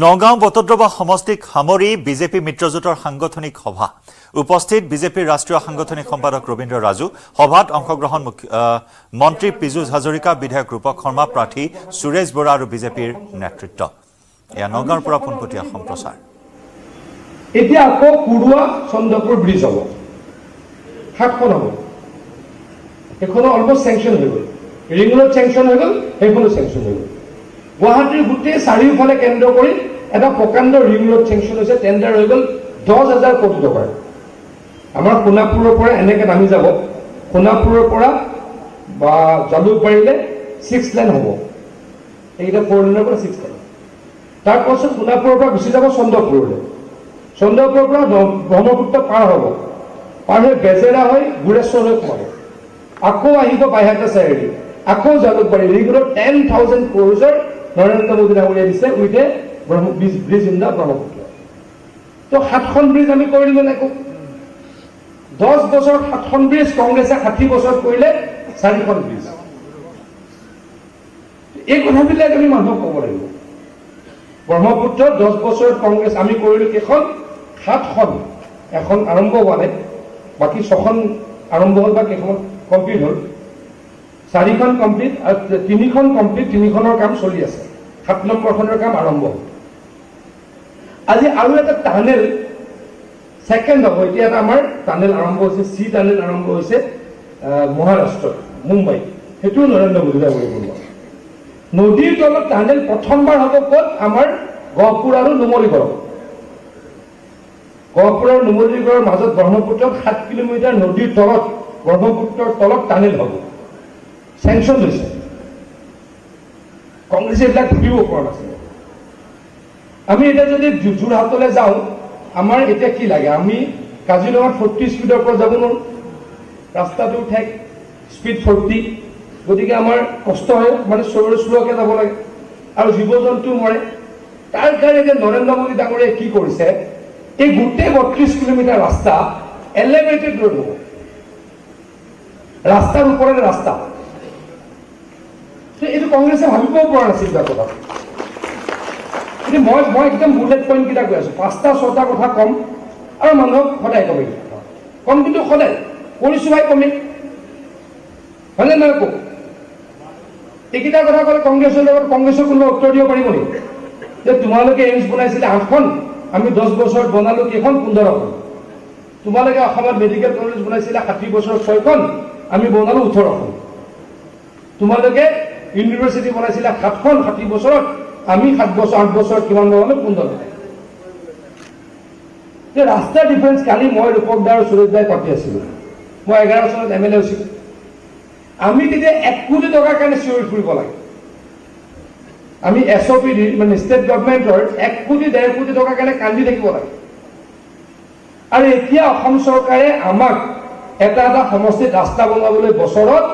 নগাঁও বটদ্ৰবা সমষ্টিক সামৰি বিজেপি মিত্ৰজোঁটৰ সাংগঠনিক সভা উপস্থিত বিজেপিৰ ৰাষ্ট্ৰীয় সাংগঠনিক সম্পাদক ৰবীন্দ্ৰ ৰাজু সভাত অংশগ্ৰহণ মন্ত্ৰী পীযুষ হাজৰিকা বিধায়ক ৰূপক শৰ্মা প্ৰাৰ্থী সুৰেশ বৰা আৰু বিজেপিৰ নেতৃত্ব এয়া নগাঁৱৰ পৰা পোনপটীয়া সম্প্ৰচাৰ এতিয়া আকৌ পুৰুৱা চন্দ্ৰপুৰ ব্ৰিজ হ'ব সাতখন হ'ব সেইখনো অলমষ্ট চেংচন হৈ গ'ল ৰিং ৰোড চেংচন হৈ গ'ল সেইখনো চেংচন হৈ গ'ল গুৱাহাটীৰ গোটেই চাৰিওফালে কেন্দ্ৰ কৰি এটা প্ৰকাণ্ড ৰিং ৰোড চেংচন হৈছে টেণ্ডাৰ হৈ গ'ল দহ হাজাৰ কোটি টকাৰ আমাৰ সোণাপুৰৰ পৰা এনেকৈ নামি যাব সোণাপুৰৰ পৰা বা জালুকবাৰীলৈ ছিক্স লেন হ'ব এইকেইটা ফ'ৰ লেনৰ পৰা ছিক্স লেন তাৰপাছত সোণাপুৰৰ পৰা গুচি যাব চন্দ্ৰপুৰলৈ চন্দ্ৰপুৰৰ পৰা ব্ৰহ্মপুত্ৰ পাৰ হ'ব পাৰ হৈ বেজেৰা হৈ গুৰেশ্বৰলৈ সোমাব আকৌ আহিব বাইহাটা চাৰিআলি আকৌ Jalukbari ring road ten thousand ক্ৰ'জৰ নৰেন্দ্ৰ মোদী উলিয়াই দিছে উইথ এ ব্ৰহ্মিজ ব্ৰিজ ইন দ্য ব্ৰহ্মপুত্ৰ তো সাতখন ব্ৰিজ আমি কৰিলো নে একো দহ বছৰ সাতখন ব্ৰিজ কংগ্ৰেছে ষাঠি বছৰত কৰিলে চাৰিখন ব্ৰিজ এই কথাবিলাক আমি মানুহক ক'ব লাগিব ব্ৰহ্মপুত্ৰ দহ বছৰত কংগ্ৰেছ আমি কৰিলো কেইখন সাতখন এখন আৰম্ভ হোৱা নাই বাকী ছখন আৰম্ভ হ'ল বা কেইখন কমপ্লিট হ'ল চাৰিখন কমপ্লিট আৰু তিনিখন কমপ্লিট তিনিখনৰ কাম চলি আছে সাত নম্বৰখনৰ কাম আৰম্ভ আজি আৰু এটা টানেল ছেকেণ্ড হ'ব এতিয়া এটা আমাৰ টানেল আৰম্ভ হৈছে চি টানেল আৰম্ভ হৈছে মহাৰাষ্ট্ৰত মুম্বাইত সেইটোও নৰেন্দ্ৰ মোদী কৰিব পাৰিব নদীৰ তলত টানেল প্ৰথমবাৰ হ'ব ক'ত আমাৰ গহপুৰ আৰু নুমলীগড় গহপুৰ আৰু নুমলীগড়ৰ মাজত ব্ৰহ্মপুত্ৰত সাত কিলোমিটাৰ নদীৰ তলত ব্ৰহ্মপুত্ৰৰ তলত টানেল হ'ব চেংচন হৈছে কংগ্ৰেছে এইবিলাক ভুগিব ওপৰত আছে আমি এতিয়া যদি যোৰহাটলৈ যাওঁ আমাৰ এতিয়া কি লাগে আমি কাজিৰঙাত ফৰ্টি স্পীডৰ পৰা যাব নোৱাৰোঁ ৰাস্তাটো ঠেক স্পীড ফৰ্টি গতিকে আমাৰ কষ্ট হয় মানে চৰ চুৰকৈ যাব লাগে আৰু জীৱ জন্তু মৰে তাৰ কাৰণে যে নৰেন্দ্ৰ মোদী ডাঙৰীয়াই কি কৰিছে এই গোটেই বত্ৰিছ কিলোমিটাৰ ৰাস্তা এলেভেটেড ৰ'ড হ'ব ৰাস্তাৰ ওপৰত ৰাস্তা হয় এইটো কংগ্ৰেছে ভাবিব পৰা নাছিল কথা কিন্তু মই মই একদম বুলেট পইণ্ট কেইটা কৈ আছো পাঁচটা ছটা কথা কম আৰু মানুহক সদায় কমিল কম কিন্তু সদায় কৰিছো ভাই কমিল হয়নে নহয় কওক এইকেইটা কথা ক'লে কংগ্ৰেছৰ লগত কংগ্ৰেছৰ কোনোবা উত্তৰ দিব পাৰিব নেকি যে তোমালোকে এইমছ বনাইছিলে আঠখন আমি দহ বছৰত বনালোঁ কেইখন পোন্ধৰখন তোমালোকে অসমত মেডিকেল কলেজ বনাইছিলে ষাঠি বছৰত ছয়খন আমি বনালোঁ ওঠৰখন তোমালোকে ইউনিভাৰ্চিটি বনাইছিলে সাতখন ষাঠি বছৰত আমি সাত বছৰ আঠ বছৰত কিমান বনালোঁ পোন্ধৰ এই ৰাস্তা ডিফেন্স কালি মই ৰূপকদা আৰু সুৰেশ দাই পাতি আছিলো মই এঘাৰ চনত এম এল এ হৈছিলোঁ আমি তেতিয়া এক কোটি টকাৰ কাৰণে চিঞৰি ফুৰিব লাগে আমি এছ অ' পি ডি মানে ষ্টেট গভমেণ্টৰ এক কোটি ডেৰ কোটি টকাৰ কাৰণে কান্দি থাকিব লাগে আৰু এতিয়া অসম চৰকাৰে আমাক এটা এটা সমষ্টিত ৰাস্তা বনাবলৈ বছৰত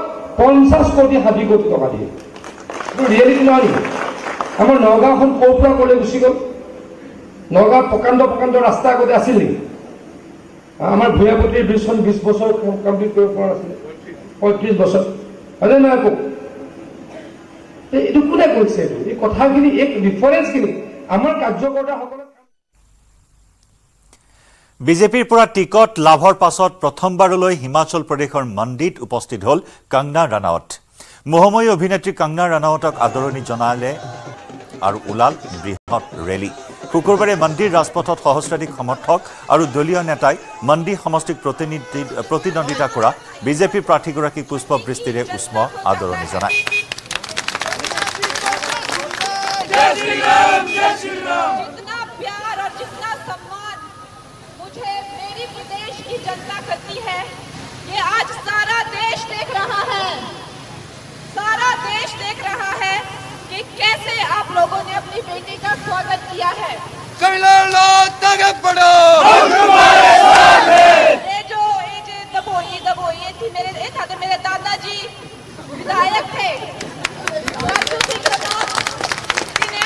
পঞ্চাছ কোটি ষাঠি কোটি টকা দিয়ে ৰিয়েলি নোৱাৰি আমাৰ নগাঁওখন ক'ৰ পৰা ক'লে গুচি গ'ল নগাঁও প্ৰকাণ্ড প্ৰকাণ্ড ৰাস্তা আগতে আছিল নেকি আমাৰ ভূঞাপতিৰ ব্ৰিজখন বিছ বছৰ কমপ্লিট কৰিব পৰা নাছিলে পঁয়ত্ৰিছ বছৰ হয়নে নাই কওক এইটো কোনে কৈছে এইটো এই কথাখিনি এই ডিফাৰেঞ্চখিনি আমাৰ কাৰ্যকৰ্তাসকলে বিজেপিৰ পৰা টিকট লাভৰ পাছত প্ৰথমবাৰলৈ হিমাচল প্ৰদেশৰ মণ্ডিত উপস্থিত হ'ল কংগনা ৰাণাৱট মহময়ী অভিনেত্ৰী কঙ্গনা ৰানাওতক আদৰণি জনালে আৰু ওলাল বৃহৎ ৰেলী শুকুৰবাৰে মন্দিৰ ৰাজপথত সহস্ৰাধিক সমৰ্থক আৰু দলীয় নেতাই মন্দি সমষ্টিক প্ৰতিনিধি প্ৰতিদ্বন্দ্বিতা কৰা বিজেপি প্ৰাৰ্থীগী পুষ্প উষ্ম আদৰণি জনায় देश देख रहा है कि कैसे आप लोगों ने अपनी बेटी का स्वागत किया है आगे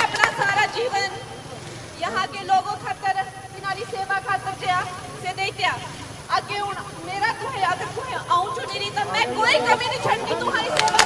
अपना सारा जीवन यहाँ के लोगों खातर सेवा खातर मेरा तो है अगर तू तो है आऊं जो तो, तो मैं कोई कमी नहीं छंडी तुम्हारी तो सेवा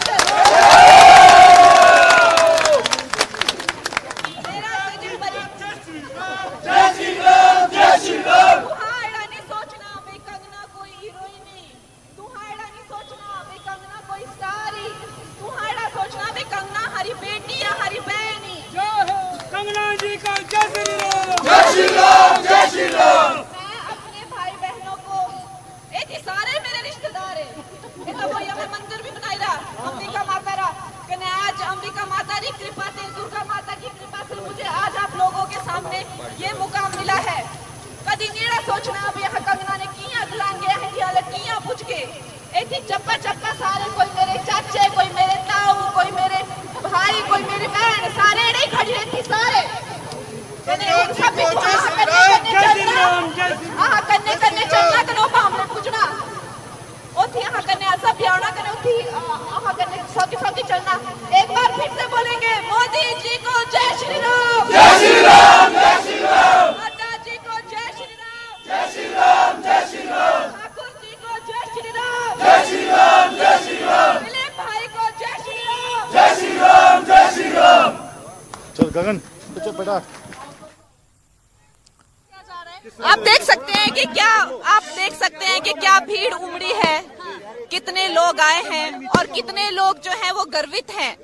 कितने लोग जो हैं वो गर्वित हैं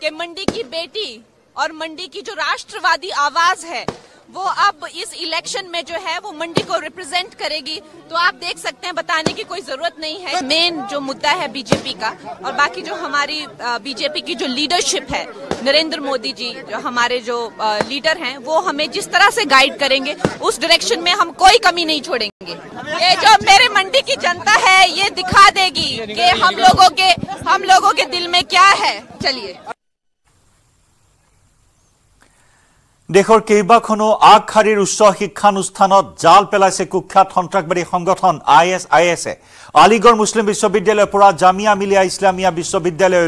कि मंडी की बेटी और मंडी की जो राष्ट्रवादी आवाज है वो अब इस इलेक्शन में जो है वो मंडी को रिप्रेजेंट करेगी तो आप देख सकते हैं बताने की कोई जरूरत नहीं है मेन जो मुद्दा है बीजेपी का और बाकी जो हमारी बीजेपी की जो लीडरशिप है नरेंद्र मोदी जी जो हमारे जो लीडर हैं वो हमें जिस तरह से गाइड करेंगे उस डायरेक्शन में हम कोई कमी नहीं छोड़ेंगे ये जो मेरे मंडी की जनता है ये दिखा देगी कि हम लोगों के हम लोगों के दिल में क्या है चलिए দেশের কেবাখনো আগশারীর উচ্চ শিক্ষানুষ্ঠানত জাল পেলাইছে কুখ্যাত সন্ত্রাসবাদী সংগঠন আই এস আই এসে আলিগড় মুসলিম বিশ্ববিদ্যালয়ের জামিয়া মিলিয়া ইসলামিয়া বিশ্ববিদ্যালয়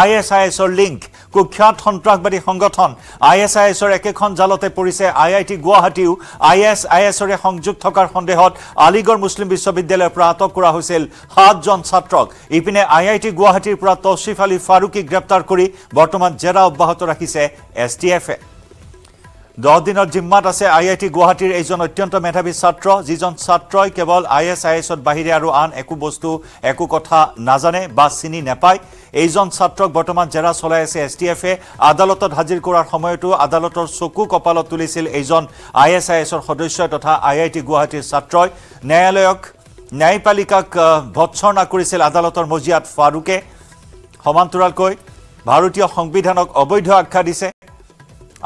আই এস আই এসর লিঙ্ক কুখ্যাত সন্ত্রাসবাদী সংগঠন আই এস আই এসর একখন জালতে পড়ছে আই আই টি গুয়াহাটিও আই এস আই এসরে সংযোগ থাকার সন্দেহত আলিগড় মুসলিম বিশ্ববিদ্যালয়ের আটক করা হয়েছিল সাতজন ছাত্রক ইপিনে আই আই টি গুয়াহাটির তৌসিফ আলী ফারুকি গ্রেপ্তার করে বর্তমান জেরা অব্যাহত রাখিছে এস টি এফে দহ দিনৰ জিম্মাত আছে আই আই টি গুৱাহাটীৰ এইজন অত্যন্ত মেধাৱী ছাত্ৰ যিজন ছাত্ৰই কেৱল আই এছ আই এছৰ বাহিৰে আৰু আন একো বস্তু একো কথা নাজানে বা চিনি নাপায় এইজন ছাত্ৰক বৰ্তমান জেৰা চলাই আছে এছ টি এফে আদালতত হাজিৰ কৰাৰ সময়তো আদালতৰ চকু কপালত তুলিছিল এইজন আই এছ আই এছৰ সদস্য তথা আই আই টি গুৱাহাটীৰ ছাত্ৰই ন্যায়ালয়ক ন্যায়পালিকাক ভৎসৰ্ণা কৰিছিল আদালতৰ মজিয়াত ফাৰুকে সমান্তৰালকৈ ভাৰতীয় সংবিধানক অবৈধ আখ্যা দিছে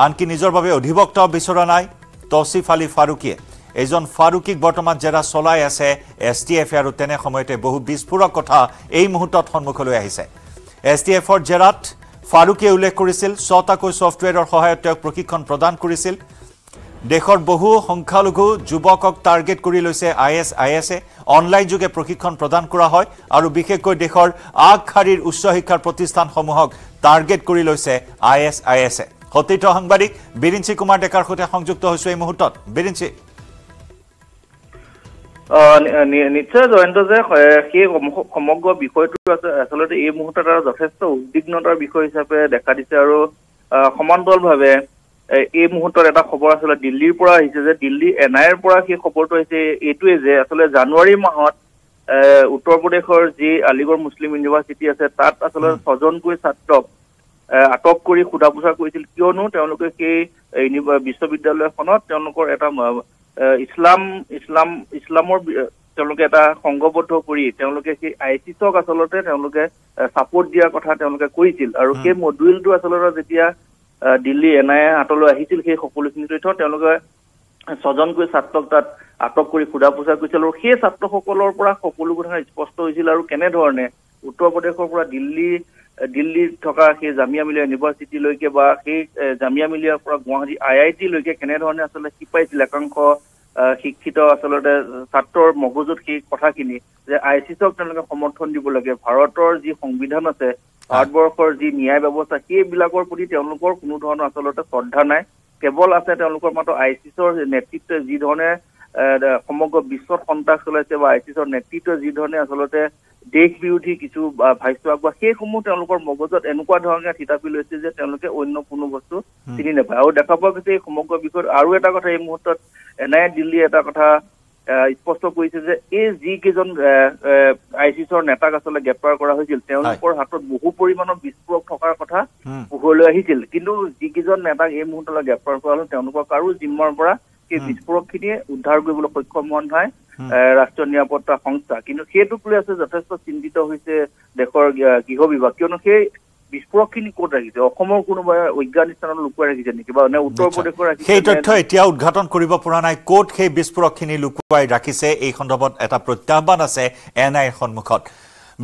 আনকি নিজৰ বাবে অধিবক্তাও বিচৰা নাই তছিফ আলী ফাৰুকীয়ে এজন ফাৰুকীক বৰ্তমান জেৰা চলাই আছে এছ টি এফে আৰু তেনে সময়তে বহু বিস্ফোৰক কথা এই মুহূৰ্তত সন্মুখলৈ আহিছে এছ টি এফৰ জেৰাত ফাৰুকীয়ে উল্লেখ কৰিছিল ছটাকৈ ছফ্টৱেৰৰ সহায়ত তেওঁক প্ৰশিক্ষণ প্ৰদান কৰিছিল দেশৰ বহু সংখ্যালঘু যুৱকক টাৰ্গেট কৰি লৈছে আই এছ আই এছে অনলাইন যোগে প্ৰশিক্ষণ প্ৰদান কৰা হয় আৰু বিশেষকৈ দেশৰ আগশাৰীৰ উচ্চ শিক্ষাৰ প্ৰতিষ্ঠানসমূহক টাৰ্গেট কৰি লৈছে আই এছ আই এছে সতীৰ্থ সাংবাদিক বিৰিঞ্চি কুমাৰ ডেকাৰ সৈতে সংযুক্ত হৈছো এই মুহূৰ্তত বিৰিঞ্চি নিশ্চয় জয়ন্ত যে সেই সমগ্ৰ বিষয়টো আচলতে এই মুহূৰ্তত আৰু যথেষ্ট উদ্বিগ্নতাৰ বিষয় হিচাপে দেখা দিছে আৰু সমান্তৰালভাৱে এই মুহূৰ্তত এটা খবৰ আচলতে দিল্লীৰ পৰা আহিছে যে দিল্লী এন আই এৰ পৰা সেই খবৰটো আহিছে এইটোৱে যে আচলতে জানুৱাৰী মাহত উত্তৰ প্ৰদেশৰ যি আলিগড় মুছলিম ইউনিভাৰ্চিটি আছে তাত আচলতে ছজনকৈ ছাত্ৰক আটক কৰি সোধা পোছা কৰিছিল কিয়নো তেওঁলোকে সেই বিশ্ববিদ্যালয়খনত তেওঁলোকৰ এটা ইছলাম ইছলাম ইছলামৰ তেওঁলোকে এটা সংঘবদ্ধ কৰি তেওঁলোকে সেই আই চিছক আচলতে তেওঁলোকে ছাপোৰ্ট দিয়াৰ কথা তেওঁলোকে কৰিছিল আৰু সেই মডিউলটো আচলতে যেতিয়া দিল্লী এন আই এ হাতলৈ আহিছিল সেই সকলোখিনি তথ্য তেওঁলোকে ছজনকৈ ছাত্ৰক তাত আটক কৰি সোধা পোছা কৰিছিল আৰু সেই ছাত্ৰসকলৰ পৰা সকলো কথা স্পষ্ট হৈছিল আৰু কেনেধৰণে উত্তৰ প্ৰদেশৰ পৰা দিল্লী দিল্লীত থকা সেই জামিয়া মিলিয়া ইউনিভাৰ্চিটিলৈকে বা সেই জামিয়া মিলিয়াৰ পৰা গুৱাহাটী আই আই টি লৈকে কেনেধৰণে আচলতে শিপাইছিল একাংশ শিক্ষিত আচলতে ছাত্ৰৰ মগজুত সেই কথাখিনি যে আই চিছক তেওঁলোকে সমৰ্থন দিব লাগে ভাৰতৰ যি সংবিধান আছে ভাৰতবৰ্ষৰ যি ন্যায় ব্যৱস্থা সেইবিলাকৰ প্ৰতি তেওঁলোকৰ কোনো ধৰণৰ আচলতে শ্ৰদ্ধা নাই কেৱল আছে তেওঁলোকৰ মাত্ৰ আই চি চিছৰ নেতৃত্বই যি যিধৰণে সমগ্ৰ বিশ্বত সন্ত্ৰাস চলাইছে বা আই চিছৰ নেতৃত্বই ধৰণে আচলতে দেশ বিৰোধী কিছু ভাষ্য আগবঢ়া সেইসমূহ তেওঁলোকৰ মগজত এনেকুৱা ধৰণে থিতাপি লৈছে যে তেওঁলোকে অন্য কোনো বস্তু চিনি নাপায় আৰু দেখা পোৱা গৈছে এই সমগ্ৰ বিষয়ত আৰু এটা কথা এই মুহূৰ্তত এন আই দিল্লীয়ে এটা কথা স্পষ্ট কৰিছে যে এই যিকেইজন আই চিছৰ নেতাক আচলতে গ্ৰেপ্তাৰ কৰা হৈছিল তেওঁলোকৰ হাতত বহু পৰিমাণৰ বিস্ফোৰক থকাৰ কথা পোহৰলৈ আহিছিল কিন্তু যিকেইজন নেতাক এই মুহূৰ্তলৈ গ্ৰেপ্তাৰ কৰা হ'ল তেওঁলোকক আৰু জিম্মাৰ পৰা সেই বিস্ফোৰকখিনিয়ে উদ্ধাৰ কৰিবলৈ সক্ষম হোৱা নাই ৰাষ্ট্ৰীয় নিৰাপত্তা সংস্থা কিন্তু সেইটোক লৈ আছে যথেষ্ট চিন্তিত হৈছে দেশৰ গৃহ বিভাগ কিয়নো সেই বিস্ফোৰকখিনি ক'ত ৰাখিছে অসমৰ কোনোবা অজ্ঞান স্থানত লুকুৱাই ৰাখিছে নেকি বা উত্তৰ প্ৰদেশৰ ৰাখিছে সেই তথ্য এতিয়া উদঘাটন কৰিব পৰা নাই ক'ত সেই বিস্ফোৰকখিনি লুকুৱাই ৰাখিছে এই সন্দৰ্ভত এটা প্ৰত্যাহ্বান আছে এন আইৰ সন্মুখত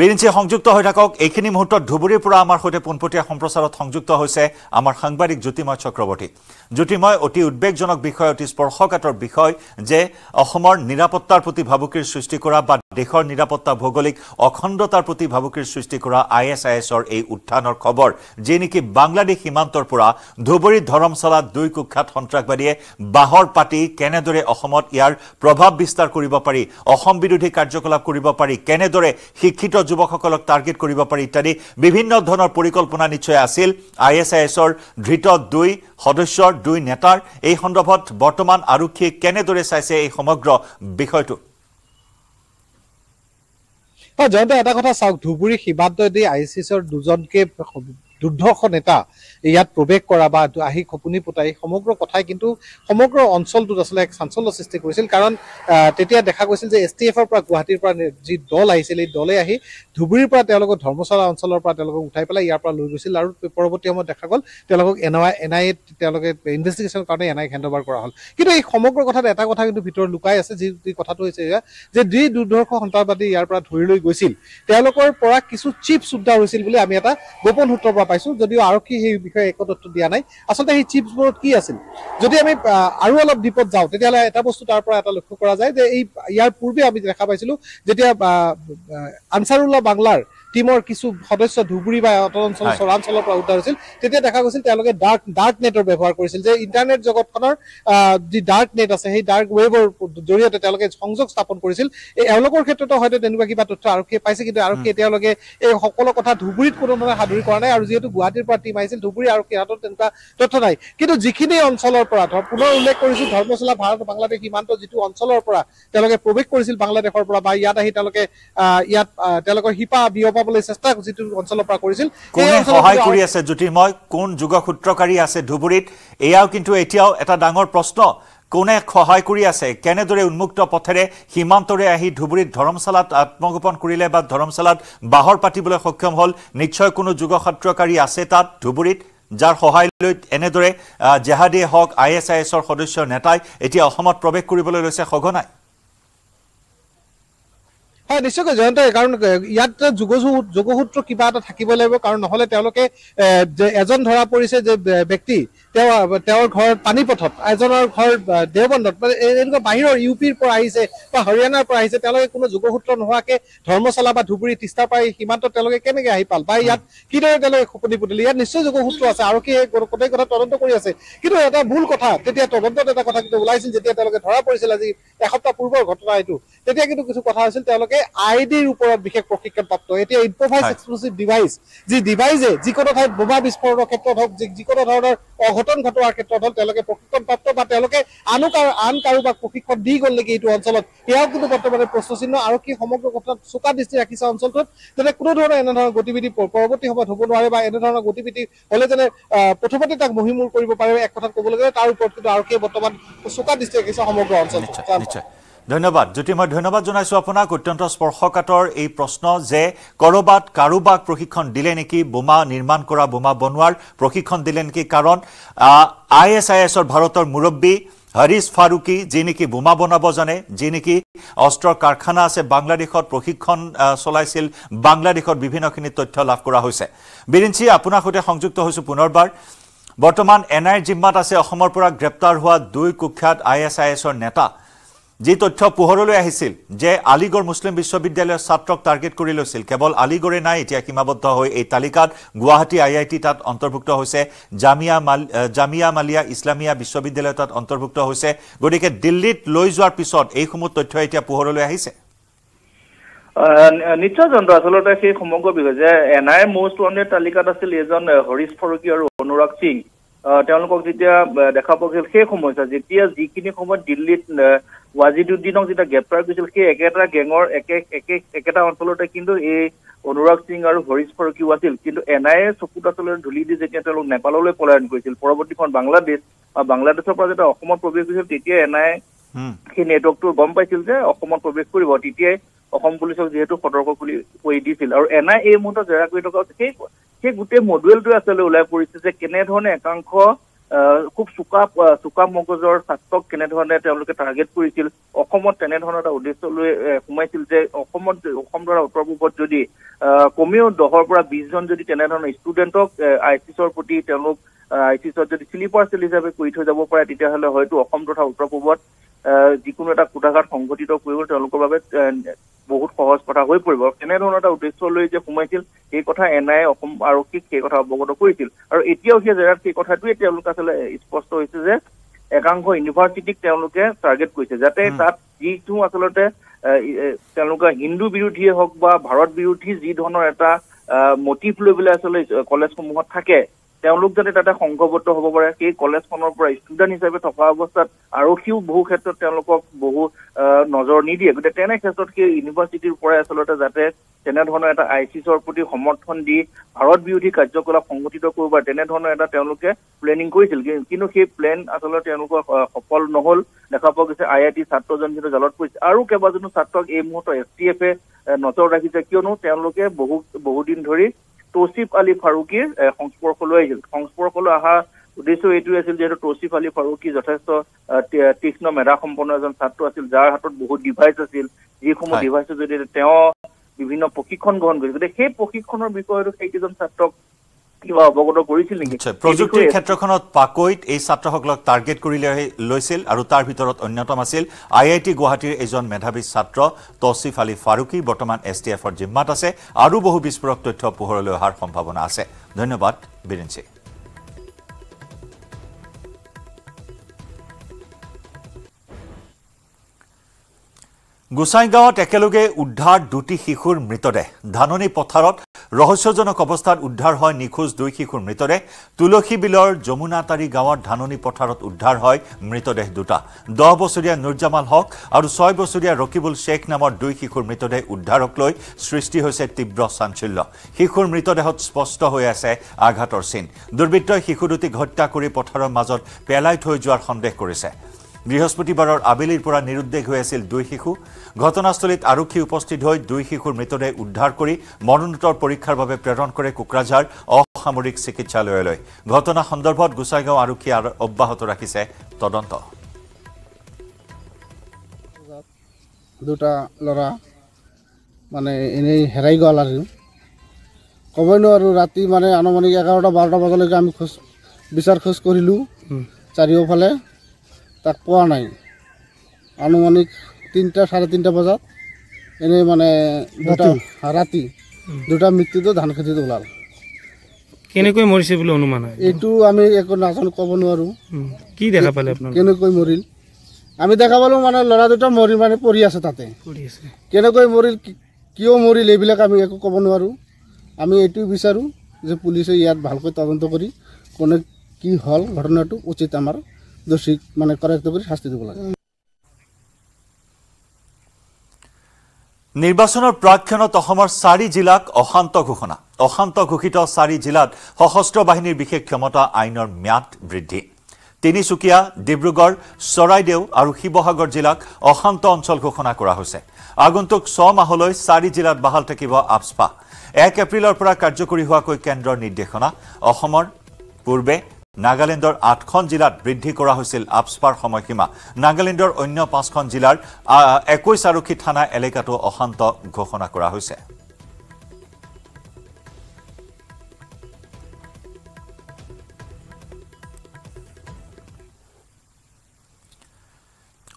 বিৰিঞ্চি সংযুক্ত হৈ থাকক এইখিনি মুহূৰ্তত ধুবুৰীৰ পৰা আমাৰ সৈতে পোনপটীয়া সম্প্ৰচাৰত সংযুক্ত হৈছে আমাৰ সাংবাদিক জ্যোতিময় চক্ৰৱৰ্তী জ্যোতিময় অতি উদ্বেগজনক বিষয় অতি স্পৰ্শকাতৰ বিষয় যে অসমৰ নিৰাপত্তাৰ প্ৰতি ভাবুকিৰ সৃষ্টি কৰা বা দেশৰ নিৰাপত্তা ভৌগোলিক অখণ্ডতাৰ প্ৰতি ভাবুকিৰ সৃষ্টি কৰা আই এছ আই এছৰ এই উত্থানৰ খবৰ যি নেকি বাংলাদেশ সীমান্তৰ পৰা ধুবুৰী ধৰমশালাত দুই কুখ্যাত সন্ত্ৰাসবাদীয়ে বাঁহৰ পাতি কেনেদৰে অসমত ইয়াৰ প্ৰভাৱ বিস্তাৰ কৰিব পাৰি অসম বিৰোধী কাৰ্যকলাপ কৰিব পাৰি কেনেদৰে শিক্ষিত যুৱকসকলক টাৰ্গেট কৰিব পাৰি ইত্যাদি বিভিন্ন ধৰণৰ পৰিকল্পনা নিশ্চয় আছিল আই এছ আই এছৰ ধৃত দুই সদস্যৰ দুই নেতাৰ এই সন্দৰ্ভত বৰ্তমান আৰক্ষীয়ে কেনেদৰে চাইছে এই সমগ্ৰ বিষয়টোক হয় জয়ন্ত এটা কথা চাওক ধুবুৰী সীমান্ত আই চি এছৰ দুজনকে দুৰ্ধৰ্ষ নেতা ইয়াত প্ৰৱেশ কৰা বা আহি খপনি পতাই সমগ্ৰ কথাই কিন্তু সমগ্ৰ অঞ্চলটোত আচলতে এক চাঞ্চল্য সৃষ্টি কৰিছিল কাৰণ তেতিয়া দেখা গৈছিল যে এছ টি এফৰ পৰা গুৱাহাটীৰ পৰা যি দল আহিছিল এই দলে আহি ধুবুৰীৰ পৰা তেওঁলোকক ধৰ্মশালা অঞ্চলৰ পৰা তেওঁলোকক উঠাই পেলাই ইয়াৰ পৰা লৈ গৈছিল আৰু পৰৱৰ্তী সময়ত দেখা গ'ল তেওঁলোকক এন আই এন আই এত তেওঁলোকে ইনভেষ্টিগেশ্যনৰ কাৰণে এন আই হেণ্ডঅভাৰ কৰা হ'ল কিন্তু এই সমগ্ৰ কথাত এটা কথা কিন্তু ভিতৰত লুকাই আছে যি যি কথাটো হৈছে যে যি দুৰ্ধৰ্ষ সন্ত্ৰাসবাদী ইয়াৰ পৰা ধৰি লৈ গৈছিল তেওঁলোকৰ পৰা কিছু চিপছ উদ্ধাৰ হৈছিল বুলি আমি এটা গোপন সূত্ৰৰ পৰা দেখা পাইছোঁ যদিও আৰক্ষী সেই বিষয়ে একো তথ্য দিয়া নাই আচলতে সেই চিপছবোৰত কি আছিল যদি আমি আৰু অলপ দ্বীপত যাওঁ তেতিয়াহ'লে এটা বস্তু তাৰ পৰা এটা লক্ষ্য কৰা যায় যে এই ইয়াৰ পূৰ্বে আমি দেখা পাইছিলো যেতিয়া আনচাৰুল্লাহ বাংলাৰ টিমৰ কিছু সদস্য ধুবুৰী বা অটল অঞ্চলৰ চৰাঞ্চলৰ পৰা উদ্ধাৰ হৈছিল তেতিয়া দেখা গৈছিল তেওঁলোকে ডাৰ্ক ডাৰ্ক নেটৰ ব্যৱহাৰ কৰিছিল যে ইণ্টাৰনেট জগতখনৰ যি ডাৰ্ক নেট আছে সেই ডাৰ্ক ৱেবৰ জৰিয়তে তেওঁলোকে সংযোগ স্থাপন কৰিছিল এওঁলোকৰ ক্ষেত্ৰতো হয়তো তেনেকুৱা কিবা তথ্য আৰক্ষীয়ে পাইছে কিন্তু আৰক্ষীয়ে এতিয়ালৈকে এই সকলো কথা ধুবুৰীত কোনো ধৰণে সাদৰি কৰা নাই আৰু যিহেতু গুৱাহাটীৰ পৰা টিম আহিছিল ধুবুৰী আৰক্ষীৰ হাতত তেনেকুৱা তথ্য নাই কিন্তু যিখিনি অঞ্চলৰ পৰা ধৰক পুনৰ উল্লেখ কৰিছোঁ ধৰ্মশালা ভাৰত বাংলাদেশ সীমান্ত যিটো অঞ্চলৰ পৰা তেওঁলোকে প্ৰৱেশ কৰিছিল বাংলাদেশৰ পৰা বা ইয়াত আহি তেওঁলোকে ইয়াত তেওঁলোকৰ শিপা বিয়প বচাবলৈ চেষ্টা যিটো অঞ্চলৰ পৰা কৰিছিল সহায় কৰি আছে জ্যোতিৰ্ময় কোন যুগ সূত্ৰকাৰী আছে ধুবুৰীত এয়াও কিন্তু এতিয়াও এটা ডাঙৰ প্ৰশ্ন কোনে সহায় কৰি আছে কেনেদৰে উন্মুক্ত পথেৰে সীমান্তৰে আহি ধুবুৰীত ধৰমশালাত আত্মগোপন কৰিলে বা ধৰমশালাত বাহৰ পাতিবলৈ সক্ষম হ'ল নিশ্চয় কোনো যুগ সূত্ৰকাৰী আছে তাত ধুবুৰীত যাৰ সহায় লৈ এনেদৰে জেহাদিয়ে হওক আই এছ আই এছৰ সদস্য নেতাই এতিয়া অসমত প্ৰৱেশ কৰিবলৈ লৈছে সঘনাই হয় নিশ্চয়কৈ জয়ন্ত কাৰণ ইয়াত যোগসূত্ৰ কিবা এটা থাকিব লাগিব কাৰণ নহ'লে তেওঁলোকে এজন ধৰা পৰিছে যে ব্যক্তি তেওঁ তেওঁৰ ঘৰ পানীপথত এজনৰ ঘৰ দেওবন্দত এনেকুৱা বাহিৰৰ ইউ পিৰ পৰা আহিছে বা হাৰিয়ানাৰ পৰা আহিছে তেওঁলোকে কোনো যোগসূত্ৰ নোহোৱাকে ধৰ্মশালা বা ধুবুৰী তিস্তা পাই সীমান্তত তেওঁলোকে কেনেকে আহি পাল বা ইয়াত কিদৰে তেওঁলোকে খোপনি পুতিলে ইয়াত নিশ্চয় যোগসূত্ৰ আছে আৰক্ষীয়ে গোটেই কথা তদন্ত কৰি আছে কিন্তু এটা ভুল কথা তেতিয়া তদন্তত এটা কথা কিন্তু ওলাইছিল যেতিয়া তেওঁলোকে ধৰা পৰিছিল আজি এসপ্তাহ পূৰ্বৰ ঘটনা এইটো তেতিয়া কিন্তু কিছু কথা হৈছিল তেওঁলোকে তেওঁলোকে আই ডিৰ ওপৰত বিশেষ প্ৰশিক্ষণ প্ৰাপ্ত এতিয়া ইম্প্ৰভাইজ এক্সপ্লছিভ ডিভাইচ যি ডিভাইচে যিকোনো ঠাইত বোমা বিস্ফোৰণৰ ক্ষেত্ৰত হওক যিকোনো ধৰণৰ অঘটন ঘটোৱাৰ ক্ষেত্ৰত হওক তেওঁলোকে প্ৰশিক্ষণ প্ৰাপ্ত বা তেওঁলোকে আনো কাৰো আন কাৰোবাক প্ৰশিক্ষণ দি গ'ল নেকি এইটো অঞ্চলত সেয়াও কিন্তু বৰ্তমানে প্ৰশ্নচিহ্ন আৰক্ষী সমগ্ৰ কথাত চোকা দৃষ্টি ৰাখিছে অঞ্চলটোত যাতে কোনো ধৰণৰ এনেধৰণৰ গতিবিধি পৰৱৰ্তী সময়ত হ'ব নোৱাৰে বা এনেধৰণৰ গতিবিধি হ'লে যেনে প্ৰথমতে তাক মহিমূৰ কৰিব পাৰে এক কথাত ক'বলগীয়া তাৰ ওপৰত কিন্তু আৰক্ষীয়ে বৰ্তমান চোকা দৃষ্টি ৰাখিছে সমগ্ৰ অঞ্চলটোত ধন্যবাদ জ্যোতি মই ধন্যবাদ জনাইছো আপোনাক অত্যন্ত স্পৰ্শকাতৰ এই প্ৰশ্ন যে ক'ৰবাত কাৰোবাক প্ৰশিক্ষণ দিলে নেকি বোমা নিৰ্মাণ কৰা বোমা বনোৱাৰ প্ৰশিক্ষণ দিলে নেকি কাৰণ আই এছ আই এছৰ ভাৰতৰ মুৰব্বী হৰিশ ফাৰুকী যি নেকি বোমা বনাব জানে যি নেকি অস্ত্ৰ কাৰখানা আছে বাংলাদেশত প্ৰশিক্ষণ চলাইছিল বাংলাদেশত বিভিন্নখিনি তথ্য লাভ কৰা হৈছে বিৰিঞ্চি আপোনাৰ সৈতে সংযুক্ত হৈছোঁ পুনৰবাৰ বৰ্তমান এন আইৰ জিম্মাত আছে অসমৰ পৰা গ্ৰেপ্তাৰ হোৱা দুই কুখ্যাত আই এছ আই এছৰ নেতা যি তথ্য পোহৰলৈ আহিছিল যে আলিগড় মুছলিম বিশ্ববিদ্যালয়ৰ ছাত্ৰক টাৰ্গেট কৰি লৈছিল কেৱল আলিগড়ে নাই এতিয়া সীমাবদ্ধ হৈ এই তালিকাত গুৱাহাটী আই আই টি তাত অন্তৰ্ভুক্ত হৈছে জামিয়া মাল জামিয়া মালিয়া ইছলামিয়া বিশ্ববিদ্যালয় তাত অন্তৰ্ভুক্ত হৈছে গতিকে দিল্লীত লৈ যোৱাৰ পিছত এইসমূহ তথ্য এতিয়া পোহৰলৈ আহিছে নিশ্চয় জন্তু আচলতে সেই সমগ্ৰ বিষয় যে এন আই মষ্ট ৱানেড তালিকাত আছিল এজন হৰিশ ফৰকী আৰু অনুৰাগ সিং তেওঁলোকক যেতিয়া দেখা পোৱা গৈছিল সেই সময়ছোৱা যেতিয়া যিখিনি সময়ত দিল্লীত ৱাজিদুদ্দিনক যেতিয়া গ্ৰেপ্তাৰ কৰিছিল সেই একেটা গেঙৰ একে একে একেটা অঞ্চলতে কিন্তু এই অনুৰাগ সিং আৰু হৰিশ ফাৰুকীও আছিল কিন্তু এন আই এ চকুত আচলতে ধূলি দি যেতিয়া তেওঁলোক নেপাললৈ পলায়ন কৰিছিল পৰৱৰ্তীখন বাংলাদেশ বা বাংলাদেশৰ পৰা যেতিয়া অসমত প্ৰৱেশ কৰিছিল তেতিয়াই এন আই এ সেই নেটৱৰ্কটো গম পাইছিল যে অসমত প্ৰৱেশ কৰিব তেতিয়াই অসম পুলিচক যিহেতু সতৰ্ক কৰি কৰি দিছিল আৰু এন আই এই মুহূৰ্তত জেৰা কৰি থকা সেই সেই গোটেই মডুৱেলটোৱে আচলতে ওলাই পৰিছে যে কেনেধৰণে একাংশ খুব চোকা চোকা মগজৰ ছাত্ৰক কেনেধৰণে তেওঁলোকে টাৰ্গেট কৰিছিল অসমত তেনেধৰণৰ এটা উদ্দেশ্য লৈ সোমাইছিল যে অসমত অসম দ্বাৰা উত্তৰ পূবত যদি কমেও দহৰ পৰা বিশজন যদি তেনেধৰণৰ ষ্টুডেণ্টক আই চিছৰ প্ৰতি তেওঁলোক আই চিছত যদি শ্লিপাৰ চেল হিচাপে কৰি থৈ যাব পাৰে তেতিয়াহ'লে হয়তো অসম তথা উত্তৰ পূবত যিকোনো এটা কোটাঘাট সংঘটিত কৰিব তেওঁলোকৰ বাবে বহুত সহজ কথা হৈ পৰিব কেনেধৰণৰ এটা উদ্দেশ্য লৈ যে সোমাইছিল সেই কথা এন আই এ অসম আৰক্ষীক সেই কথা অৱগত কৰিছিল আৰু এতিয়াও সেই জেগাত সেই কথাটোৱে তেওঁলোকে আচলতে স্পষ্ট হৈছে যে একাংশ ইউনিভাৰ্চিটিক তেওঁলোকে টাৰ্গেট কৰিছে যাতে তাত যিটো আচলতে তেওঁলোকে হিন্দু বিৰোধীয়ে হওক বা ভাৰত বিৰোধী যি ধৰণৰ এটা মটিভ লৈ পেলাই আচলতে কলেজসমূহত থাকে তেওঁলোক যাতে তাতে সংঘবদ্ধ হব পাৰে সেই কলেজখনৰ পৰা ষ্টুডেণ্ট হিচাপে থকা অৱস্থাত আৰক্ষীও বহু ক্ষেত্ৰত তেওঁলোকক বহু নজৰ নিদিয়ে গতিকে তেনে ক্ষেত্ৰত সেই ইউনিভাৰ্চিটিৰ পৰাই আচলতে যাতে তেনেধৰণৰ এটা আই চিছৰ প্ৰতি সমৰ্থন দি ভাৰত বিৰোধী কাৰ্যকলাপ সংঘটিত কৰিব পাৰে তেনেধৰণৰ এটা তেওঁলোকে প্লেনিং কৰিছিল কিন্তু সেই প্লেন আচলতে তেওঁলোকৰ সফল নহল দেখা পোৱা গৈছে আই আই টি ছাত্ৰজন যিটো জালত পৰিছে আৰু কেইবাজনো ছাত্ৰক এই মুহূৰ্ত এছ টি এফে নজৰ ৰাখিছে কিয়নো তেওঁলোকে বহু বহুদিন ধৰি তৌচিফ আলী ফাৰুকীৰ সংস্পৰ্শ সংস্পৰ্শলৈ আহিছিল সংস্পৰ্শলৈ অহা উদ্দেশ্য এইটোৱে আছিল যিহেতু তৌচিফ আলী ফাৰুকী যথেষ্ট তীক্ষ্ণ মেধা সম্পন্ন এজন ছাত্ৰ আছিল যাৰ হাতত বহুত ডিভাইচ আছিল যিসমূহ ডিভাইচৰ জৰিয়তে তেওঁ বিভিন্ন প্ৰশিক্ষণ গ্ৰহণ কৰিছিল গতিকে সেই প্ৰশিক্ষণৰ বিষয়তো সেইকেইজন ছাত্ৰক কিবা অবগত কৰিছিল নেকি প্ৰযুক্তিৰ ক্ষেত্ৰখনত পাকৈত এই ছাত্ৰসকলক টাৰ্গেট কৰিলে লৈছিল আৰু তাৰ ভিতৰত অন্যতম আছিল আই আই টি গুৱাহাটীৰ এজন মেধাৱী ছাত্ৰ তছিফ আলী ফাৰুকী বৰ্তমান এছ টি এফৰ জিম্মাত আছে আৰু বহু বিস্ফোৰক তথ্য পোহৰলৈ অহাৰ সম্ভাৱনা আছে ধন্যবাদ বীৰেণ সিং গোসাইগাঁওত একেলগে উদ্ধার দুটি শিশুর মৃতদেহ ধাননি পথারত রহস্যজনক অবস্থাত উদ্ধার হয় নিখোঁজ দুই শিশুর মৃতদেহ তুলসী বিলর যমুনাতারি গাঁওয়ার ধাননি পথারত উদ্ধার হয় মৃতদেহ দুটা দশ বছরিয়া নুরজামাল হক আর ছয় বছরিয়া রকিবুল শেখ নামর দুই শিশুর মৃতদেহ উদ্ধারক লৈ সৃষ্টি হয়েছে তীব্র চাঞ্চল্য শিশুর মৃতদেহত স্পষ্ট হয়ে আছে আঘাতর চিন দুর্বৃত্তই শিশু দুটি হত্যা করে পথারর মাজত পেলাই থাকার সন্দেহ করেছে বৃহস্পতিবাৰৰ আবেলিৰ পৰা নিৰুদ্দেশ হৈ আছিল দুই শিশু ঘটনাস্থলীত আৰক্ষী উপস্থিত হৈ দুই শিশুৰ মৃতদেহ উদ্ধাৰ কৰি মৰণোত্তৰ পৰীক্ষাৰ বাবে প্ৰেৰণ কৰে কোকৰাঝাৰ অসামৰিক চিকিৎসালয়লৈ ঘটনা সন্দৰ্ভত গোচাইগাঁও আৰক্ষী অব্যাহত ৰাখিছে তদন্ত দুটা ল'ৰা মানে এনেই হেৰাই গ'ল আৰু ক'বই নোৱাৰোঁ ৰাতি মানে আনুমানিক এঘাৰটা বাৰটা বজালৈকে আমি খোজ বিচাৰ খোজ কৰিলোঁ চাৰিওফালে তাক পোৱা নাই আনুমানিক তিনিটা চাৰে তিনিটা বজাত এনেই মানে দুটা ৰাতি দুটা মৃত্যুটো ধান খেতিত ওলাল কেনেকৈ মৰিছে বুলি অনুমান হয় এইটো আমি একো নাজানো ক'ব নোৱাৰোঁ কি দেখা পালে কেনেকৈ মৰিল আমি দেখা পালোঁ মানে ল'ৰা দুটা মৰি মানে পৰি আছে তাতে কেনেকৈ মৰিল কিয় মৰিল এইবিলাক আমি একো ক'ব নোৱাৰোঁ আমি এইটো বিচাৰোঁ যে পুলিচে ইয়াত ভালকৈ তদন্ত কৰি কোনে কি হ'ল ঘটনাটো উচিত আমাৰ দোষীক মানে কৰাক্ত কৰি শাস্তি দিব লাগে নিৰ্বাচনৰ প্ৰাক্ষণত অসমৰ চাৰি জিলাক অশান্ত ঘোষণা অশান্ত ঘোষিত চাৰি জিলাত সশস্ত্ৰ বাহিনীৰ বিশেষ ক্ষমতা আইনৰ ম্যাদ বৃদ্ধি তিনিচুকীয়া ডিব্ৰুগড় চৰাইদেউ আৰু শিৱসাগৰ জিলাক অশান্ত অঞ্চল ঘোষণা কৰা হৈছে আগন্তুক ছমাহলৈ চাৰি জিলাত বাহাল থাকিব আফস্পা এক এপ্ৰিলৰ পৰা কাৰ্যকৰী হোৱাকৈ কেন্দ্ৰৰ নিৰ্দেশনা অসমৰ পূৰ্বে নাগালেণ্ডৰ আঠখন জিলাত বৃদ্ধি কৰা হৈছিল আপস্পাৰ সময়সীমা নাগালেণ্ডৰ অন্য পাঁচখন জিলাৰ একৈছ আৰক্ষী থানা এলেকাতো অশান্ত ঘোষণা কৰা হৈছে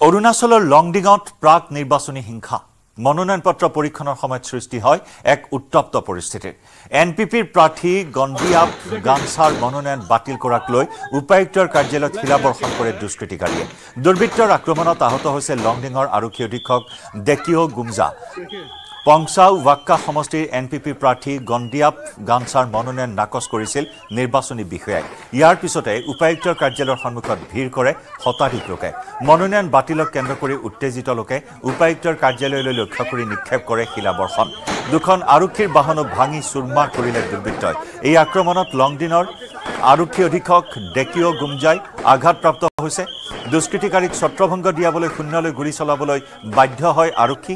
অৰুণাচলৰ লংডিঙত প্ৰাক নিৰ্বাচনী হিংসা মনোনয়ন পত্ৰ পৰীক্ষণৰ সময়ত সৃষ্টি হয় এক উত্তপ্ত পৰিস্থিতিত এন পি পিৰ প্ৰাৰ্থী গণ্ডিয়া গামছাৰ মনোনয়ন বাতিল কৰাক লৈ উপায়ুক্তৰ কাৰ্যালয়ত শিলাবৰ্ষণ কৰে দুষ্কৃতিকাৰীয়ে দুৰ্বৃত্তৰ আক্ৰমণত আহত হৈছে লংডিঙৰ আৰক্ষী অধীক্ষক ডেকিঅ' গুমজা পংসাউ ওয়াক্কা সমষ্টির এনপিপি প্রার্থী গন্দিয়াপ গানসার মনোনয়ন নাকচ করেছিল নির্বাচনী বিষয়ায় ইয়ার পিছতে উপায়ুক্ত কার্যালয়ের সম্মুখত ভিড় করে শতাধিক লোকে মনোনয়ন বাতিলক কেন্দ্র করে উত্তেজিত লোকে উপায়ুক্তর কার্যালয়লৈ লক্ষ্য করে নিক্ষেপ করে শিলাবর্ষণ দুখন আরক্ষীর বাহনও ভাঙি চুরমা করলে দুর্বৃত্তই এই আক্রমণত লংডিনের আরক্ষী অধীক্ষক ডেকিও গুমজাই আঘাতপ্রাপ্ত হয়েছে দুষ্কৃতিকারীক ছত্রভঙ্গ দিয়াবলে শূন্যলৈ গুলি চলাবলৈ বাধ্য হয় আরক্ষী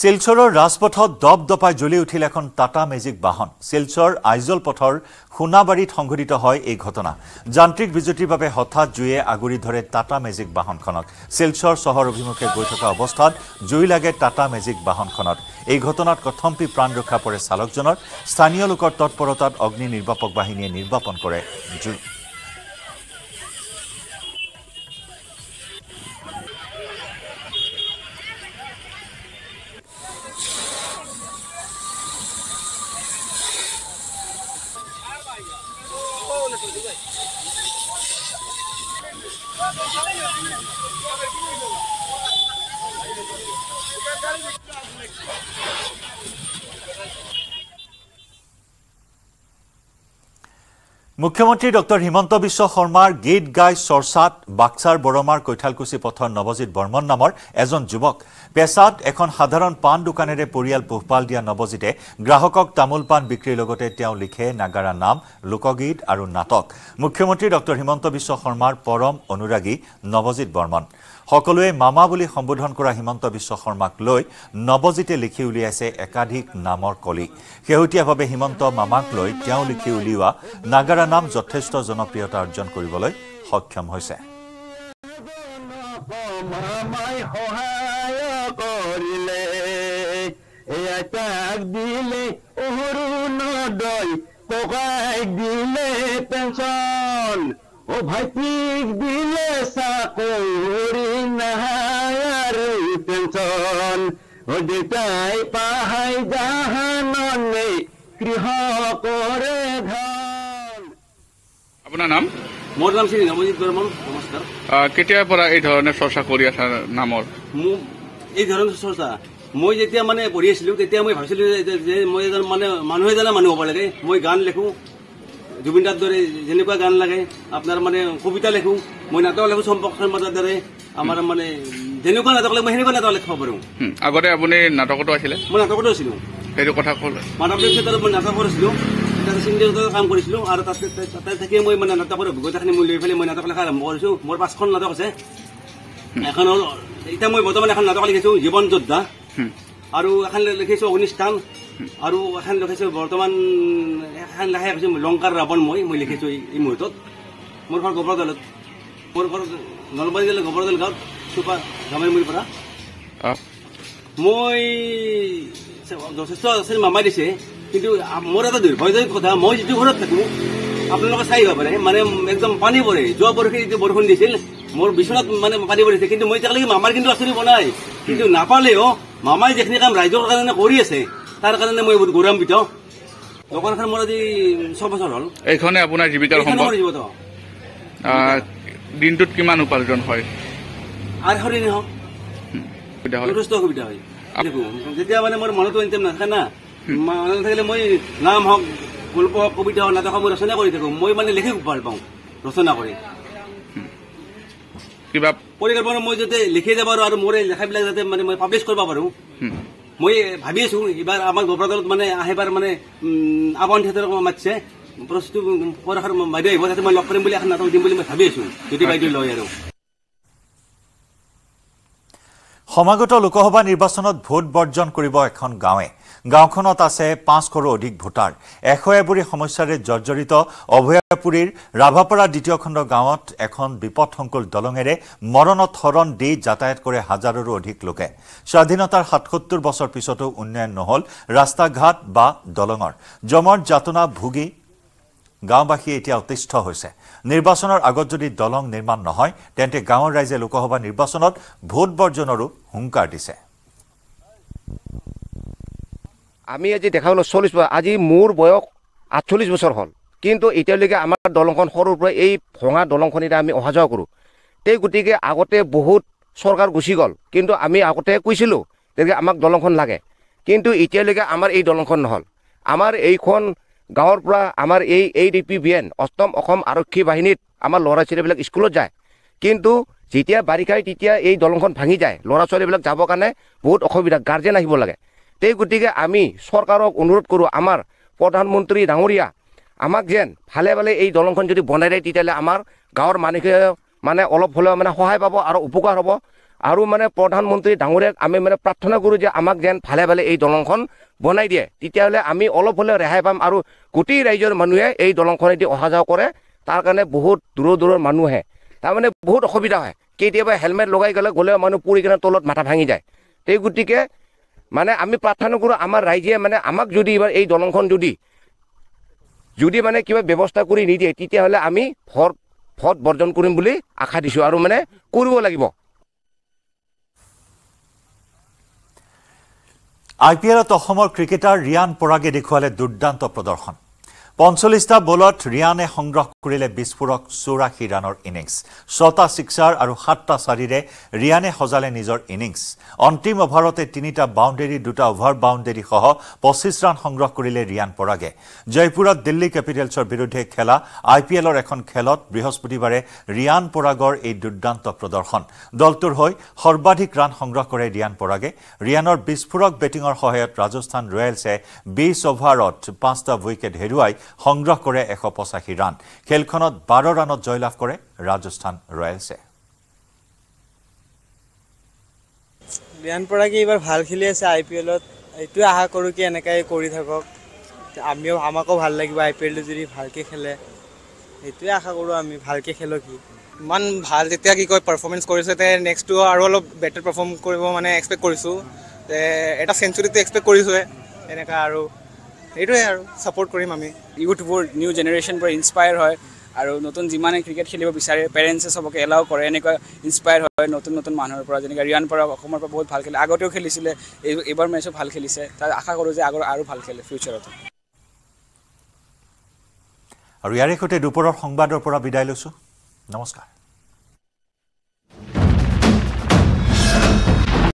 শিলচৰৰ ৰাজপথত দপদপাই জ্বলি উঠিল এখন টাটা মেজিক বাহন শিলচৰ আইজল পথৰ সোণাবাৰীত সংঘটিত হয় এই ঘটনা যান্ত্ৰিক বিজুতিৰ বাবে হঠাৎ জুয়ে আগুৰি ধৰে টাটা মেজিক বাহনখনক শিলচৰ চহৰ অভিমুখে গৈ থকা অৱস্থাত জুই লাগে টাটা মেজিক বাহনখনত এই ঘটনাত কথম্পি প্ৰাণ ৰক্ষা পৰে চালকজনৰ স্থানীয় লোকৰ তৎপৰতাত অগ্নি নিৰ্বাপক বাহিনীয়ে নিৰ্বাপন কৰে মুখ্যমন্ত্ৰী ডক্টৰ হিমন্ত বিশ্ব শৰ্মাৰ গীত গাই চৰ্চাত বাক্সাৰ বৰমাৰ কৈঠালকুচি পথৰ নৱজিৎ বৰ্মন নামৰ এজন যুৱক পেচাত এখন সাধাৰণ পাণ দোকানেৰে পৰিয়াল পোহপাল দিয়া নৱজিতে গ্ৰাহকক তামোল পাণ বিক্ৰীৰ লগতে তেওঁ লিখে নাগাৰা নাম লোকগীত আৰু নাটক মুখ্যমন্ত্ৰী ডক্টৰ হিমন্ত বিশ্ব শৰ্মাৰ পৰম অনুৰাগী নৱজিৎ বৰ্মন সকলোৱে মামা বুলি সম্বোধন কৰা হিমন্ত বিশ্ব শৰ্মাক লৈ নৱজিতে লিখি উলিয়াইছে একাধিক নামৰ কলি শেহতীয়াভাৱে হিমন্ত মামাক লৈ তেওঁ লিখি উলিওৱা নাগাৰা নাম যথেষ্ট জনপ্ৰিয়তা অৰ্জন কৰিবলৈ সক্ষম হৈছে ও ভাইটিক দিলে চাকৰি নাহাই আৰু টেনচন অদিতাই পাহাই জাহানে গৃহ কৰে ধন আপোনাৰ নাম মোৰ নাম শ্ৰী ৰামজিৎ বৰ্মন নমস্কাৰ কেতিয়াৰ পৰা এই ধৰণে চৰ্চা কৰি আছা নামৰ মোক এই ধৰণৰ চৰ্চা মই যেতিয়া মানে পঢ়ি আছিলো তেতিয়া মই ভাবিছিলো যে মই এজন মানে মানুহ এজনে মানুহ হ'ব লাগে মই গান লিখো জুবিন দাৰ দৰে যেনেকুৱা গান লাগে আপোনাৰ মানে কবিতা লিখোঁ মই নাটক লিখোঁ চম্পক শৰ্মাৰ দৰে আমাৰ মানে যেনেকুৱা নাটক লাগে মই সেনেকুৱা নাটক লিখিব পাৰোঁ আগতে আপুনি নাটকতো আছিলে মই নাটকতো আছিলোঁ সেইটো কথা ক'লে মাধৱদেৱ থিয়েটাৰত মই নাটক কৰিছিলোঁ কাম কৰিছিলোঁ আৰু তাতে তাতে থাকিয়ে মই মানে নাটকৰ অভিজ্ঞতাখিনি মই লৈ পেলাই মই নাটক লিখা আৰম্ভ কৰিছোঁ মোৰ পাঁচখন নাটক আছে এখন হ'ল এতিয়া মই বৰ্তমান এখন নাটক লিখিছোঁ জীৱন যোদ্ধা আৰু এখন লিখিছোঁ অগ্নিষ্ঠান আৰু এখন লিখিছোঁ বৰ্তমান এখন লাহে লিখিছোঁ লংকাৰ ৰাৱণ মই মই লিখিছোঁ এই মুহূৰ্তত মোৰ ঘৰ গোবৰদলত মোৰ ঘৰ নলবাৰী জিলাৰ গোবৰদল গাঁৱত চুপাৰ জামাইমুৰিৰ পৰা মই যথেষ্ট আছিল মামাই দিছে কিন্তু মোৰ এটা দুৰ্ভাগ্যজনক কথা মই যিটো ঘৰত থাকোঁ আপোনালোকে চাই পাৰে মানে একদম পানী পৰে যোৱা বৰষুণ যিটো বৰষুণ দিছিল মোৰ বিচনাত মানে পানী পৰিছে কিন্তু মই এতিয়ালৈকে মামাৰ কিন্তু আঁচনি বনাই কিন্তু নাপালেও মামাই যিখিনি কাম ৰাইজৰ কাৰণে কৰি আছে তাৰ কাৰণে মই বহুত গৌৰবিত দোকানখন মোৰ আজি ছবছৰ হল এইখনে আপোনাৰ জীৱিকাৰ সম্পদ দিনটোত কিমান উপাৰ্জন হয় আৰু হৰি নহ যথেষ্ট অসুবিধা হয় যেতিয়া মানে মোৰ মনত ইনকাম নাথাকে না মনত নাথাকিলে মই নাম হওক গল্প হওক কবিতা হওক নাটক মই ৰচনা কৰি থাকোঁ মই মানে লিখি ভাল পাওঁ ৰচনা কৰি কিবা পৰিকল্পনা মই যাতে লিখি যাব পাৰোঁ আৰু মোৰ লেখাবিলাক যাতে মানে মই পাব্লিছ কৰিব পাৰোঁ মই ভাবি আছো এইবাৰ আমাৰ নবৰাদলত মানে আহিবাৰ মানে আৱন থিয়েটাৰক মাতিছে প্ৰশ্নটো কৰাৰ বাইদেউ আহিব তাতে মই লগ কৰিম বুলি এখন নাটক দিম বুলি মই ভাবি আছো যদি বাইদেউ লয় আৰু সমাগত লোকসভা নিৰ্বাচনত ভোট বৰ্জন কৰিব এখন গাঁৱে গাঁওখনত আছে পাঁচ কৰো অধিক ভোটাৰ এশ এবৰী সমস্যাৰে জৰ্জৰিত অভয়াপুৰীৰ ৰাভাপাৰা দ্বিতীয় খণ্ড গাঁৱত এখন বিপদসংকুল দলঙেৰে মৰণত হৰণ দি যাতায়াত কৰে হাজাৰৰো অধিক লোকে স্বাধীনতাৰ সাতসত্তৰ বছৰ পিছতো উন্নয়ন নহ'ল ৰাস্তা ঘাট বা দলঙৰ জমৰ যাতনা ভুগি গাঁওবাসীয়ে এতিয়া অতিষ্ঠ হৈছে নিৰ্বাচনৰ আগত যদি দলং নিৰ্মাণ নহয় তেন্তে গাঁৱৰ ৰাইজে লোকসভা নিৰ্বাচনত ভোট বৰ্জনৰো হুংকাৰ দিছে আমি আজি দেখা পালোঁ চল্লিছ বছৰ আজি মোৰ বয়স আঠচল্লিছ বছৰ হ'ল কিন্তু এতিয়ালৈকে আমাৰ দলংখন সৰুৰ পৰা এই ভঙা দলংখন এতিয়া আমি অহা যোৱা কৰোঁ সেই গতিকে আগতে বহুত চৰকাৰ গুচি গ'ল কিন্তু আমি আগতে কৈছিলোঁ তেতিয়া আমাক দলংখন লাগে কিন্তু এতিয়ালৈকে আমাৰ এই দলংখন নহ'ল আমাৰ এইখন গাঁৱৰ পৰা আমাৰ এই A D P B N অষ্টম অসম আৰক্ষী বাহিনীত আমাৰ ল'ৰা ছোৱালীবিলাক স্কুলত যায় কিন্তু যেতিয়া বাৰিষাই তেতিয়া এই দলংখন ভাঙি যায় ল'ৰা ছোৱালীবিলাক যাবৰ কাৰণে বহুত অসুবিধা গাৰ্জেন আহিব লাগে সেই গতিকে আমি চৰকাৰক অনুৰোধ কৰোঁ আমাৰ প্ৰধানমন্ত্ৰী ডাঙৰীয়া আমাক যেন ভালে ভালে এই দলংখন যদি বনাই দিয়ে তেতিয়াহ'লে আমাৰ গাঁৱৰ মানুহে মানে অলপ হ'লেও মানে সহায় পাব আৰু উপকাৰ হ'ব আৰু মানে প্ৰধানমন্ত্ৰী ডাঙৰীয়াক আমি মানে প্ৰাৰ্থনা কৰোঁ যে আমাক যেন ভালে ভালে এই দলংখন বনাই দিয়ে তেতিয়াহ'লে আমি অলপ হ'লেও ৰেহাই পাম আৰু গোটেই ৰাইজৰ মানুহে এই দলংখনেদি অহা যোৱা কৰে তাৰ কাৰণে বহুত দূৰৰ দূৰৰ মানুহে তাৰমানে বহুত অসুবিধা হয় কেতিয়াবা হেলমেট লগাই গ'লে গ'লেও মানুহ পৰি কিনে তলত মাথা ভাঙি যায় সেই গতিকে মানে আমি প্ৰাৰ্থনা কৰোঁ আমাৰ ৰাইজে মানে আমাক যদি এইবাৰ এই দলংখন যদি যদি মানে কিবা ব্যৱস্থা কৰি নিদিয়ে তেতিয়াহ'লে আমি ফৰ ভট বৰ্জন কৰিম বুলি আশা দিছোঁ আৰু মানে কৰিব লাগিব আই পি এলত অসমৰ ক্ৰিকেটাৰ ৰিয়ান পৰাগে দেখুৱালে দুৰ্দান্ত প্ৰদৰ্শন পঞ্চল্লিছটা বলত ৰিয়ানে সংগ্ৰহ কৰিলে বিস্ফোৰক চৌৰাশী ৰানৰ ইনিংছ ছটা ছিক্সাৰ আৰু সাতটা চাৰিৰে ৰিয়ানে সজালে নিজৰ ইনিংছ অন্তিম অভাৰতে তিনিটা বাউণ্ডেৰী দুটা অভাৰ বাউণ্ডেৰীসহ পঁচিছ ৰাণ সংগ্ৰহ কৰিলে ৰিয়ান পৰাগে জয়পুৰত দিল্লী কেপিটেলছৰ বিৰুদ্ধে খেলা আই পি এলৰ এখন খেলত বৃহস্পতিবাৰে ৰিয়ান পৰাগৰ এই দুৰ্দান্ত প্ৰদৰ্শন দলটোৰ হৈ সৰ্বাধিক ৰাণ সংগ্ৰহ কৰে ৰিয়ান পৰাগে ৰিয়ানৰ বিস্ফোৰক বেটিঙৰ সহায়ত ৰাজস্থান ৰয়েলছে বিছ অভাৰত পাঁচটা উইকেট হেৰুৱাই সংগ্ৰহ কৰে এশ পঁচাশী ৰাণ খেলখনত বাৰ ৰাণত জয়লাভ কৰে ৰাজস্থান ৰয়েলছে বিৰাণ পৰাগে এইবাৰ ভাল খেলি আছে আই পি এলত এইটোৱে আশা কৰোঁ কি এনেকৈ কৰি থাকক আমিও আমাকো ভাল লাগিব আই পি এলটো যদি ভালকৈ খেলে সেইটোৱে আশা কৰোঁ আমি ভালকৈ খেলোঁ কি ইমান ভাল যেতিয়া কি কয় পাৰফৰ্মেঞ্চ কৰিছে তে নেক্সটটো আৰু অলপ বেটাৰ পাৰফৰ্ম কৰিব মানে এক্সপেক্ট কৰিছোঁ এটা চেঞ্চুৰীটো এক্সপেক্ট কৰিছোঁহে এনেকুৱা আৰু সেইটোৱে আৰু ছাপৰ্ট কৰিম আমি ইউথবোৰ নিউ জেনেৰেশ্যনবোৰ ইনস্পায়াৰ হয় আৰু নতুন যিমানে ক্ৰিকেট খেলিব বিচাৰে পেৰেণ্টছে সবকে এলাও কৰে এনেকুৱা ইনস্পায়াৰ হয় নতুন নতুন মানুহৰ পৰা যেনেকৈ ৰিয়ান পৰা অসমৰ পৰা বহুত ভাল খেলে আগতেও খেলিছিলে এই এইবাৰ মেচো ভাল খেলিছে তাত আশা কৰোঁ যে আগৰ আৰু ভাল খেলে ফিউচাৰত আৰু ইয়াৰে সৈতে দুপৰৰ সংবাদৰ পৰা বিদায় লৈছোঁ নমস্কাৰ